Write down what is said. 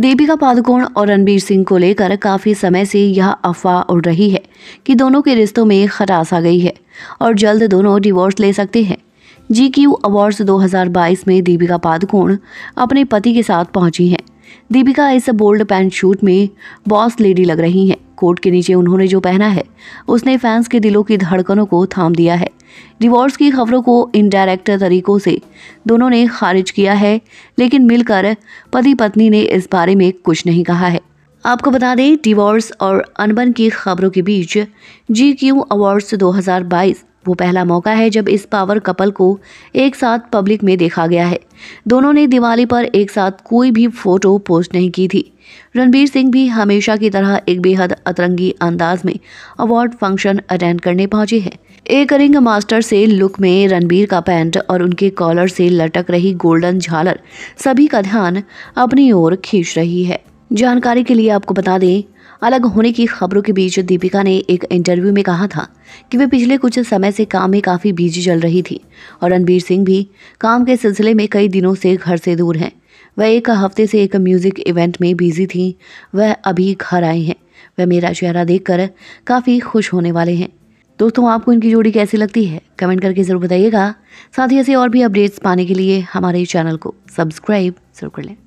दीपिका पादुकोण और रणबीर सिंह को लेकर काफ़ी समय से यह अफवाह उड़ रही है कि दोनों के रिश्तों में खटास आ गई है और जल्द दोनों डिवोर्स ले सकते हैं जी क्यू अवार्ड्स 2022 में दीपिका पादुकोण अपने पति के साथ पहुंची हैं दीपिका इस बोल्ड पैंट शूट में बॉस लेडी लग रही हैं कोट के नीचे उन्होंने जो पहना है उसने फैंस के दिलों की धड़कनों को थाम दिया है डिवोर्स की खबरों को इनडायरेक्ट तरीकों से दोनों ने खारिज किया है लेकिन मिलकर पति पत्नी ने इस बारे में कुछ नहीं कहा है आपको बता दें डिवोर्स और अनबन की खबरों के बीच जी क्यू अवार्ड्स दो वो पहला मौका है जब इस पावर कपल को एक साथ पब्लिक में देखा गया है दोनों ने दिवाली पर एक साथ कोई भी फोटो पोस्ट नहीं की थी रणबीर सिंह भी हमेशा की तरह एक बेहद अतरंगी अंदाज में अवार्ड फंक्शन अटेंड करने पहुंचे हैं एक रिंग मास्टर से लुक में रणबीर का पैंट और उनके कॉलर से लटक रही गोल्डन झालर सभी का ध्यान अपनी ओर खींच रही है जानकारी के लिए आपको बता दें अलग होने की खबरों के बीच दीपिका ने एक इंटरव्यू में कहा था कि वे पिछले कुछ समय से काम में काफ़ी बिजी चल रही थी और रणबीर सिंह भी काम के सिलसिले में कई दिनों से घर से दूर हैं वह एक हफ्ते से एक म्यूज़िक इवेंट में बिजी थी वह अभी घर आए हैं वह मेरा चेहरा देखकर काफ़ी खुश होने वाले हैं दोस्तों आपको इनकी जोड़ी कैसी लगती है कमेंट करके ज़रूर बताइएगा साथ ही ऐसे और भी अपडेट्स पाने के लिए हमारे चैनल को सब्सक्राइब जरूर कर लें